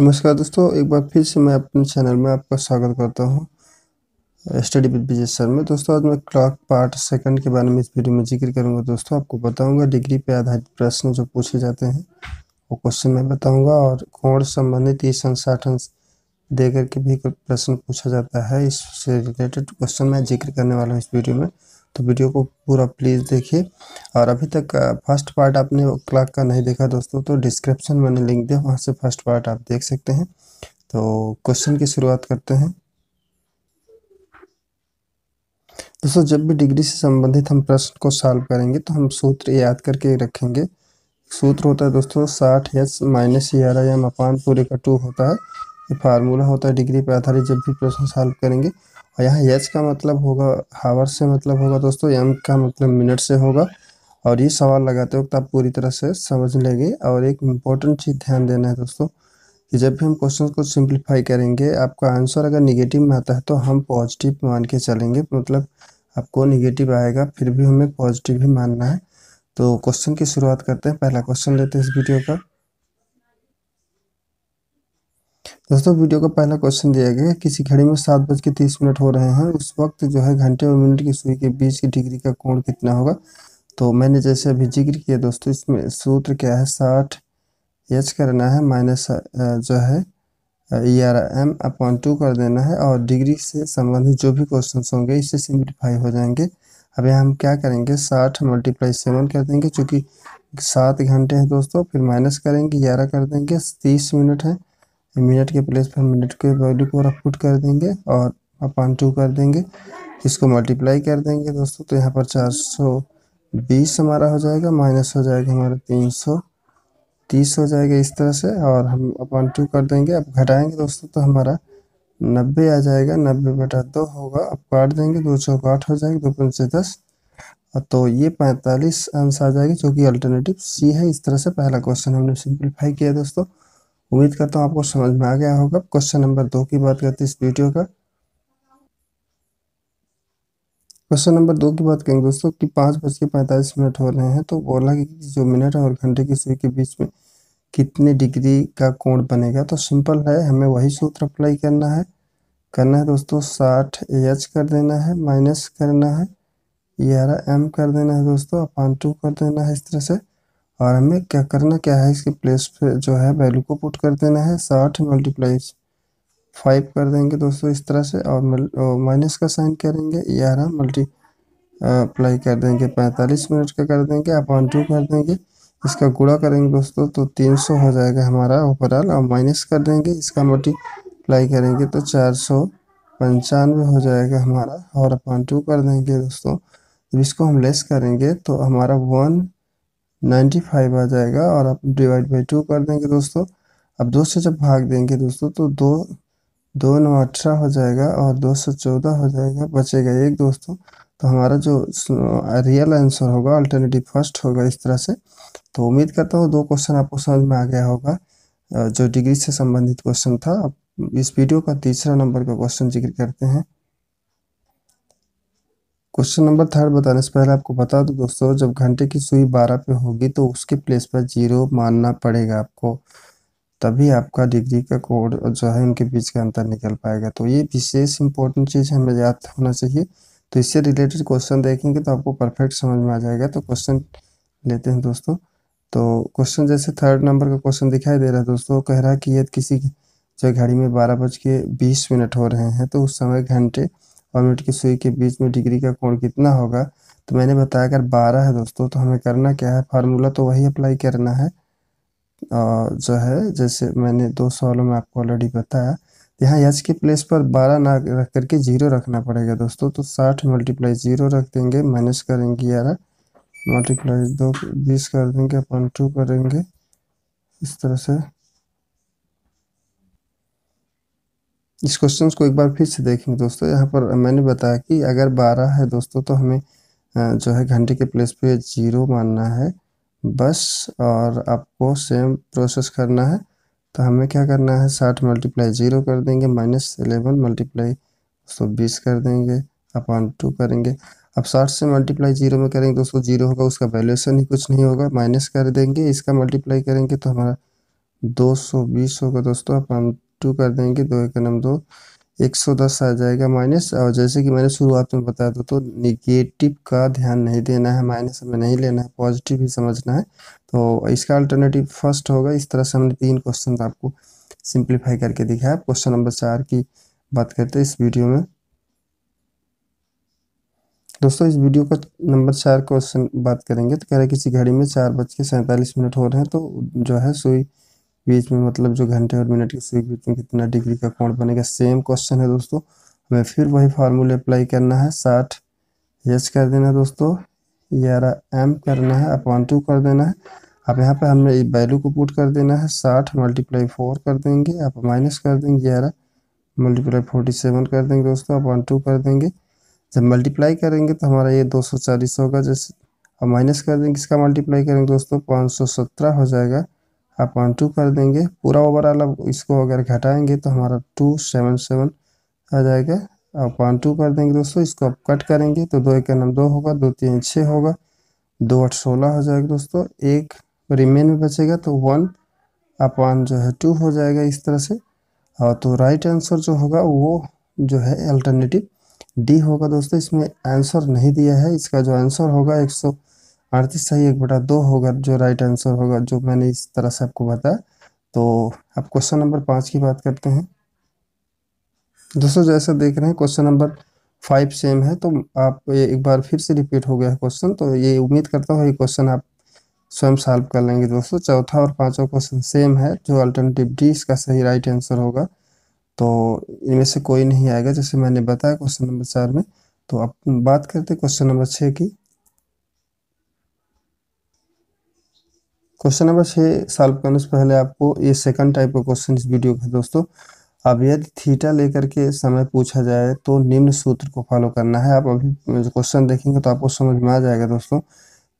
नमस्कार दोस्तों एक बार फिर से मैं अपने चैनल में आपका स्वागत करता हूं स्टडी विद विजय सर में दोस्तों आज मैं क्लॉक पार्ट सेकंड के बारे में इस वीडियो में जिक्र करूंगा दोस्तों आपको बताऊंगा डिग्री पे आधारित प्रश्न जो पूछे जाते हैं वो क्वेश्चन मैं बताऊंगा और कोण संबंधित ये संसाधन दे करके भी प्रश्न पूछा जाता है इससे रिलेटेड क्वेश्चन मैं जिक्र करने वाला हूँ इस वीडियो में तो वीडियो को पूरा प्लीज़ देखिए और अभी तक फर्स्ट पार्ट आपने क्लाक का नहीं देखा दोस्तों तो डिस्क्रिप्शन मैंने लिंक दिया वहाँ से फर्स्ट पार्ट आप देख सकते हैं तो क्वेश्चन की शुरुआत करते हैं दोस्तों जब भी डिग्री से संबंधित हम प्रश्न को सॉल्व करेंगे तो हम सूत्र याद करके रखेंगे सूत्र होता है दोस्तों साठ एच माइनस ग्यारह एम अपान पूरे का टू होता है ये फार्मूला होता है डिग्री पर आधारित जब भी प्रश्न सॉल्व करेंगे और यहाँ एच का मतलब होगा हावर से मतलब होगा दोस्तों एम का मतलब मिनट से होगा और ये सवाल लगाते वक्त आप पूरी तरह से समझ लेंगे और एक इम्पॉर्टेंट चीज़ ध्यान देना है दोस्तों कि जब भी हम क्वेश्चन को सिंप्लीफाई करेंगे आपका आंसर अगर निगेटिव में आता है तो हम पॉजिटिव मान के चलेंगे मतलब आपको निगेटिव आएगा फिर भी हमें पॉजिटिव ही मानना है तो क्वेश्चन की शुरुआत करते हैं पहला क्वेश्चन लेते हैं इस वीडियो का दोस्तों वीडियो का पहला क्वेश्चन दिया गया किसी घड़ी में सात बज के तीस मिनट हो रहे हैं उस वक्त जो है घंटे और मिनट की सुई के बीच की डिग्री का कोण कितना होगा तो मैंने जैसे अभी जिक्र किया दोस्तों इसमें सूत्र क्या है साठ एच करना है माइनस जो है ग्यारह एम अपॉन टू कर देना है और डिग्री से संबंधित जो भी क्वेश्चन होंगे इससे सिंप्लीफाई हो जाएंगे अब यहाँ हम क्या करेंगे साठ मल्टीप्लाई सेवन कर देंगे चूँकि सात घंटे हैं दोस्तों फिर माइनस करेंगे ग्यारह कर देंगे तीस मिनट है मिनट के प्लेस पर मिनट के वैल्यू को पुट कर देंगे और अपान टू कर देंगे इसको मल्टीप्लाई कर देंगे दोस्तों तो यहाँ पर चार सौ बीस हमारा हो जाएगा माइनस हो जाएगा हमारा तीन सौ तीस हो जाएगा इस तरह से और हम अपान टू कर देंगे अब घटाएंगे दोस्तों तो हमारा नब्बे आ जाएगा नब्बे बटा दो होगा अब काट देंगे दो सौ आठ हो जाएगा दो पंच दस तो ये पैंतालीस आंसर आ जाएगा जो कि अल्टरनेटिव सी है इस तरह से पहला क्वेश्चन हमने सिंप्लीफाई किया दोस्तों उम्मीद करता हूँ आपको समझ में आ गया होगा क्वेश्चन नंबर दो की बात करते इस वीडियो का क्वेश्चन नंबर दो की बात करेंगे दोस्तों कि पाँच बज के पैंतालीस मिनट हो रहे हैं तो बोला कि जो मिनट और घंटे की सुई के बीच में कितने डिग्री का कोण बनेगा तो सिंपल है हमें वही सूत्र अप्लाई करना है करना है दोस्तों साठ ए एच कर देना है माइनस करना है ग्यारह एम कर देना है दोस्तों अपान टू कर देना है इस तरह से और हमें क्या करना क्या है इसके प्लेस पे जो है वैल्यू को पुट कर देना है साठ मल्टीप्लाई फाइव कर देंगे दोस्तों इस तरह से और माइनस का साइन करेंगे ग्यारह मल्टी अप्लाई कर देंगे पैंतालीस मिनट का कर देंगे अपॉन टू कर देंगे इसका गुड़ा करेंगे दोस्तों तो तीन सौ हो जाएगा हमारा ओवरऑल और माइनस कर देंगे इसका मल्टीप्लाई करेंगे तो चार सौ पंचानवे हो जाएगा हमारा और अपॉन टू कर देंगे दोस्तों जब इसको हम लेस करेंगे तो हमारा वन नाइन्टी फाइव आ जाएगा और आप डिवाइड बाई टू कर देंगे दोस्तों अब दो से जब भाग देंगे दोस्तों तो दो दो नौ अठारह हो जाएगा और दो सौ चौदह हो जाएगा बचेगा एक दोस्तों तो हमारा जो रियल आंसर होगा अल्टरनेटिव फर्स्ट होगा इस तरह से तो उम्मीद करता हूँ दो क्वेश्चन आपको समझ में आ गया होगा जो डिग्री से संबंधित क्वेश्चन था अब इस वीडियो का तीसरा नंबर का क्वेश्चन जिक्र करते हैं क्वेश्चन नंबर थर्ड बताने से पहले आपको बता दो दोस्तों जब घंटे की सुई बारह पे होगी तो उसके प्लेस पर जीरो मानना पड़ेगा आपको तभी आपका डिग्री का कोड जो है उनके बीच का अंतर निकल पाएगा तो ये विशेष इंपॉर्टेंट चीज़ हमें याद होना चाहिए तो इससे रिलेटेड क्वेश्चन देखेंगे तो आपको परफेक्ट समझ में आ जाएगा तो क्वेश्चन लेते हैं दोस्तों तो क्वेश्चन जैसे थर्ड नंबर का क्वेश्चन दिखाई दे रहा है दोस्तों कह रहा है कि यदि किसी जो घड़ी में बारह बज के बीस मिनट हो रहे हैं तो उस समय घंटे और मिनट की सुई के बीच में डिग्री का कोण कितना होगा तो मैंने बताया अगर बारह है दोस्तों तो हमें करना क्या है फार्मूला तो वही अप्लाई करना है और जो है जैसे मैंने दो सवालों में आपको ऑलरेडी बताया यहाँ एच के प्लेस पर बारह ना रख करके जीरो रखना पड़ेगा दोस्तों तो साठ मल्टीप्लाई जीरो रख देंगे माइनस करेंगे ग्यारह मल्टीप्लाई दो बीस कर देंगे अपन टू करेंगे इस तरह से इस क्वेश्चन को एक बार फिर से देखेंगे दोस्तों यहाँ पर मैंने बताया कि अगर बारह है दोस्तों तो हमें जो है घंटे के प्लेस पे जीरो मानना है बस और आपको सेम प्रोसेस करना है तो हमें क्या करना है साठ मल्टीप्लाई जीरो कर देंगे माइनस एलेवन मल्टीप्लाई दोस्तों बीस कर देंगे अपॉन टू करेंगे अब साठ से मल्टीप्लाई जीरो में करेंगे दोस्तों जीरो होगा उसका वैल्यूएशन ही कुछ नहीं होगा माइनस कर देंगे इसका मल्टीप्लाई करेंगे तो हमारा दो सौ बीस होगा दोस्तों अपॉन टू कर देंगे दो एक नम दो एक सौ दस आ जाएगा माइनस और जैसे कि मैंने शुरुआत में बताया था तो निगेटिव का ध्यान नहीं देना है माइनस हमें नहीं लेना है पॉजिटिव ही समझना है तो इसका अल्टरनेटिव फर्स्ट होगा इस तरह से हमने तीन क्वेश्चन तो आपको सिंप्लीफाई करके दिखाया क्वेश्चन नंबर चार की बात करते हैं इस वीडियो में दोस्तों इस वीडियो का नंबर चार क्वेश्चन बात करेंगे तो कह रहे किसी घड़ी में चार बज के सैंतालीस मिनट हो रहे हैं तो जो है सुई बीच में मतलब जो घंटे और मिनट के बीच में कितना डिग्री का कोण बनेगा सेम क्वेश्चन है दोस्तों हमें फिर वही फार्मूला अप्लाई करना है साठ एच कर देना है दोस्तों ग्यारह एम करना है अपॉन टू कर देना है अब यहाँ पे हमने वैल्यू को पुट कर देना है साठ मल्टीप्लाई फोर कर देंगे आप माइनस कर देंगे ग्यारह मल्टीप्लाई फोर्टी सेवन कर देंगे दोस्तों अपॉन टू कर देंगे जब मल्टीप्लाई करेंगे तो हमारा ये दो सौ चालीस होगा जैसे और माइनस कर देंगे इसका मल्टीप्लाई करेंगे दोस्तों पाँच सौ सत्रह हो जाएगा अपॉन टू कर देंगे पूरा ओवरऑल अब इसको अगर घटाएंगे तो हमारा टू सेवन सेवन आ जाएगा अपॉन टू कर देंगे दोस्तों इसको अब कट करेंगे तो दो एक नम दो होगा दो तीन छः होगा दो आठ सोलह हो जाएगा दोस्तों एक रिमेन में बचेगा तो वन अपॉन जो है टू हो जाएगा इस तरह से और तो राइट आंसर जो होगा वो जो है अल्टरनेटिव डी होगा दोस्तों इसमें आंसर नहीं दिया है इसका जो आंसर होगा एक सौ अड़तीस सही एक बटा दो होगा जो राइट आंसर होगा जो मैंने इस तरह से आपको बताया तो अब क्वेश्चन नंबर पाँच की बात करते हैं दोस्तों जैसा देख रहे हैं क्वेश्चन नंबर फाइव सेम है तो आप ये एक बार फिर से रिपीट हो गया है क्वेश्चन तो ये उम्मीद करता हूँ ये क्वेश्चन आप स्वयं सॉल्व कर लेंगे दोस्तों चौथा और पाँचवा क्वेश्चन सेम है जो अल्टरनेटिव डी इसका सही राइट आंसर होगा तो इनमें से कोई नहीं आएगा जैसे मैंने बताया क्वेश्चन नंबर चार में तो अब बात करते क्वेश्चन नंबर छः की क्वेश्चन नंबर छः सॉल्व करने से पहले आपको ये सेकंड टाइप का क्वेश्चन इस वीडियो का दोस्तों अब यदि थीटा लेकर के समय पूछा जाए तो निम्न सूत्र को फॉलो करना है आप अभी क्वेश्चन देखेंगे तो आपको समझ में आ जाएगा दोस्तों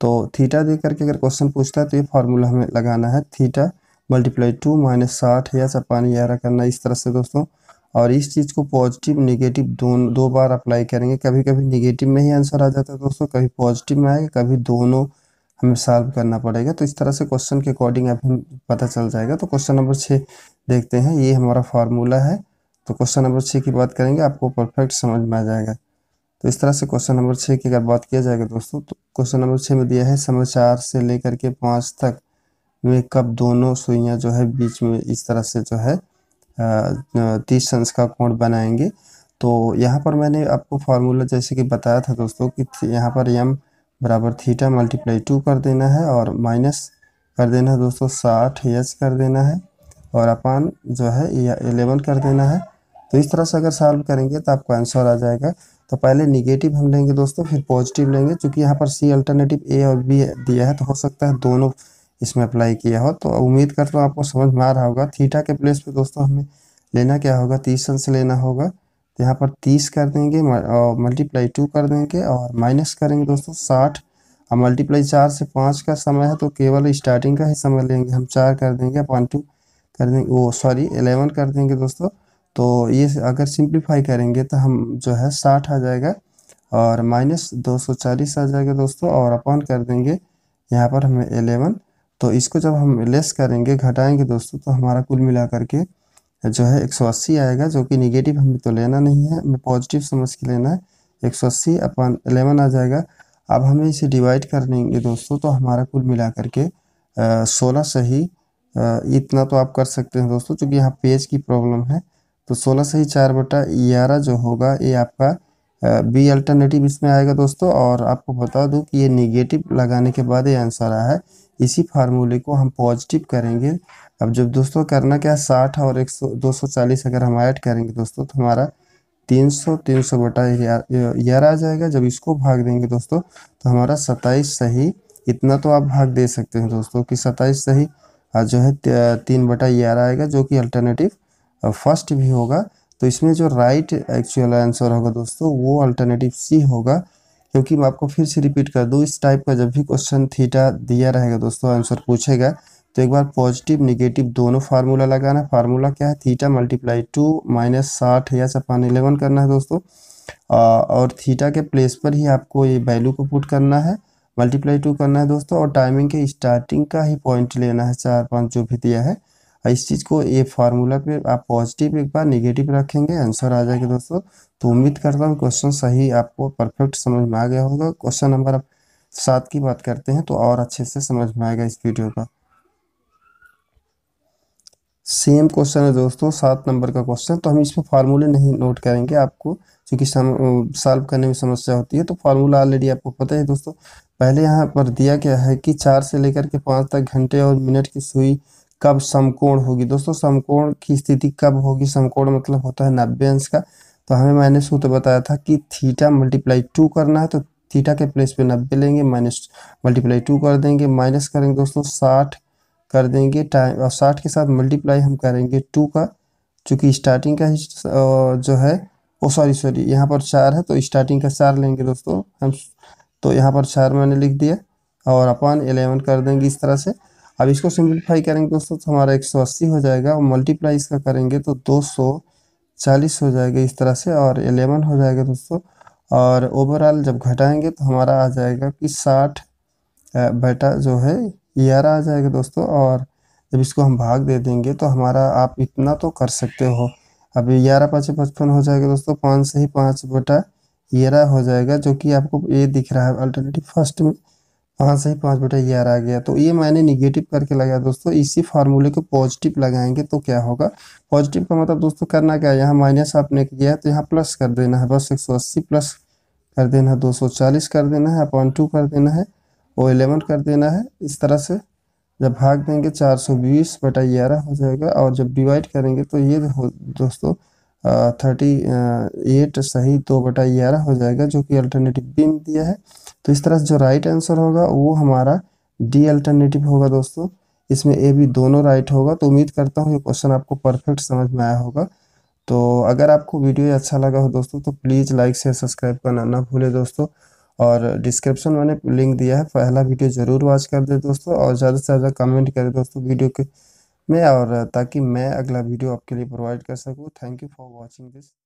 तो थीटा दे करके अगर क्वेश्चन पूछता है तो ये फार्मूला हमें लगाना है थीटा मल्टीप्लाई टू माइनस साठ या छपानी ग्यारह करना इस तरह से दोस्तों और इस चीज़ को पॉजिटिव नेगेटिव दोनों दो बार अप्लाई करेंगे कभी कभी नेगेटिव में ही आंसर आ जाता है दोस्तों कभी पॉजिटिव में आएगा कभी दोनों हमें सॉल्व करना पड़ेगा तो इस तरह से क्वेश्चन के अकॉर्डिंग अब हम पता चल जाएगा तो क्वेश्चन नंबर छः देखते हैं ये हमारा फार्मूला है तो क्वेश्चन नंबर छः की बात करेंगे आपको परफेक्ट समझ में आ जाएगा तो इस तरह से क्वेश्चन नंबर छः की अगर बात किया जाएगा दोस्तों तो क्वेश्चन नंबर छः में दिया है समय चार से लेकर के पाँच तक में कब दोनों सुइयाँ जो है बीच में इस तरह से जो है तीस अंश का कोण बनाएंगे तो यहाँ पर मैंने आपको फार्मूला जैसे कि बताया था दोस्तों कि यहाँ पर यम बराबर थीटा मल्टीप्लाई टू कर देना है और माइनस कर देना है दोस्तों साठ एच कर देना है और अपान जो है या एलेवन कर देना है तो इस तरह से अगर सॉल्व करेंगे तो आपको आंसर आ जाएगा तो पहले निगेटिव हम लेंगे दोस्तों फिर पॉजिटिव लेंगे चूँकि यहाँ पर सी अल्टरनेटिव ए और बी दिया है तो हो सकता है दोनों इसमें अप्लाई किया हो तो उम्मीद करता हूँ आपको समझ में आ रहा होगा थीटा के प्लेस पे दोस्तों हमें लेना क्या होगा तीस अंश लेना होगा यहाँ पर तीस कर देंगे और मल्टीप्लाई टू कर देंगे और माइनस करेंगे दोस्तों साठ और मल्टीप्लाई चार से पाँच का समय है तो केवल स्टार्टिंग का ही समय लेंगे हम चार कर देंगे अपन टू कर देंगे वो सॉरी एलेवन कर देंगे दोस्तों तो ये अगर सिंप्लीफाई करेंगे तो हम जो है साठ आ जाएगा और माइनस दो सौ चालीस आ जाएगा दोस्तों और अपन कर देंगे यहाँ पर हमें एलेवन तो इसको जब हम लेस करेंगे घटाएंगे दोस्तों तो हमारा कुल मिला करके जो है एक आएगा जो कि निगेटिव हमें तो लेना नहीं है हमें पॉजिटिव समझ के लेना है एक सौ अस्सी अपन एलेवन आ जाएगा अब हमें इसे डिवाइड कर लेंगे दोस्तों तो हमारा कुल मिला करके सोलह सही इतना तो आप कर सकते हैं दोस्तों क्योंकि यहाँ पेज की प्रॉब्लम है तो सोलह सही चार बटा ग्यारह जो होगा ये आपका बी अल्टरनेटिव इसमें आएगा दोस्तों और आपको बता दूं कि ये निगेटिव लगाने के बाद ये आंसर आया है इसी फार्मूले को हम पॉजिटिव करेंगे अब जब दोस्तों करना क्या साठ और एक सौ दो सौ चालीस अगर हम ऐड करेंगे दोस्तों तो हमारा तीन सौ तीन सौ बटा यार आ जाएगा जब इसको भाग देंगे दोस्तों तो हमारा सताइस सही इतना तो आप भाग दे सकते हैं दोस्तों कि सताइस सही और जो है तीन बटा ग्यारह आएगा जो कि अल्टरनेटिव फर्स्ट भी होगा तो इसमें जो राइट एक्चुअल आंसर होगा दोस्तों वो अल्टरनेटिव सी होगा क्योंकि मैं आपको फिर से रिपीट कर दूँ इस टाइप का जब भी क्वेश्चन थीटा दिया रहेगा दोस्तों आंसर पूछेगा तो एक बार पॉजिटिव निगेटिव दोनों फार्मूला लगाना फार्मूला क्या है थीटा मल्टीप्लाई टू माइनस साठ या छप्पन इलेवन करना है दोस्तों और थीटा के प्लेस पर ही आपको ये वैल्यू को पुट करना है मल्टीप्लाई टू करना है दोस्तों और टाइमिंग के स्टार्टिंग का ही पॉइंट लेना है चार पाँच जो भी दिया है इस चीज़ को ये फार्मूला पे आप पॉजिटिव एक बार निगेटिव रखेंगे आंसर आ जाएगा दोस्तों तो उम्मीद करता हूँ क्वेश्चन सही आपको परफेक्ट समझ में आ गया होगा क्वेश्चन नंबर आप सात की बात करते हैं तो और अच्छे से समझ में आएगा इस वीडियो का सेम क्वेश्चन है दोस्तों सात नंबर का क्वेश्चन तो हम इसमें फार्मूले नहीं नोट करेंगे आपको क्योंकि सॉल्व करने में समस्या होती है तो फार्मूला ऑलरेडी आपको पता है दोस्तों पहले यहाँ पर दिया गया है कि चार से लेकर के पाँच तक घंटे और मिनट की सुई कब समकोण होगी दोस्तों समकोण की स्थिति कब होगी समकोण मतलब होता है नब्बे अंश का तो हमें मैंने सूत्र तो बताया था कि थीटा मल्टीप्लाई टू करना है तो थीटा के प्लेस पे नब्बे लेंगे माइनस मल्टीप्लाई टू कर देंगे माइनस करेंगे दोस्तों साठ कर देंगे टाइम और साठ के साथ मल्टीप्लाई हम करेंगे टू का चूँकि स्टार्टिंग का जो है ओ सॉरी सॉरी यहाँ पर चार है तो स्टार्टिंग का चार लेंगे दोस्तों हम तो यहाँ पर चार मैंने लिख दिया और अपन एलेवन कर देंगे इस तरह से अब इसको सिंप्लीफाई करेंगे दोस्तों तो हमारा एक सौ अस्सी हो जाएगा और मल्टीप्लाई इसका करेंगे तो दो सौ चालीस हो जाएगा इस तरह से और एलेवन हो जाएगा दोस्तों और ओवरऑल जब घटाएंगे तो हमारा आ जाएगा कि साठ बेटा जो है ग्यारह आ जाएगा दोस्तों और जब इसको हम भाग दे देंगे तो हमारा आप इतना तो कर सकते हो अब ग्यारह पाँच पचपन हो जाएगा दोस्तों पाँच से ही पाँच बेटा ग्यारह हो जाएगा जो कि आपको ये दिख रहा है अल्टरनेटिव फर्स्ट में पाँच ही पाँच बटा ग्यारह आ गया तो ये मैंने निगेटिव करके लगाया दोस्तों इसी फार्मूले को पॉजिटिव लगाएंगे तो क्या होगा पॉजिटिव का मतलब दोस्तों करना क्या है यहाँ माइनस आपने किया है तो यहाँ प्लस कर देना है बस एक सौ अस्सी प्लस कर देना है दो सौ चालीस कर देना है अपॉन टू कर देना है और एलेवन कर देना है इस तरह से जब भाग देंगे चार सौ बीस बटा ग्यारह हो जाएगा और जब डिवाइड करेंगे तो ये दोस्तों थर्टी एट सही दो बटा ग्यारह हो जाएगा जो कि अल्टरनेटिव बीम दिया है तो इस तरह जो राइट आंसर होगा वो हमारा डी अल्टरनेटिव होगा दोस्तों इसमें ए भी दोनों राइट होगा तो उम्मीद करता हूँ ये क्वेश्चन आपको परफेक्ट समझ में आया होगा तो अगर आपको वीडियो अच्छा लगा हो दोस्तों तो प्लीज़ लाइक शेयर सब्सक्राइब करना ना भूले दोस्तों और डिस्क्रिप्शन मैंने लिंक दिया है पहला वीडियो ज़रूर वॉच कर दे दोस्तों और ज़्यादा से ज़्यादा कमेंट करें दोस्तों वीडियो के में और ताकि मैं अगला वीडियो आपके लिए प्रोवाइड कर सकूँ thank you for watching this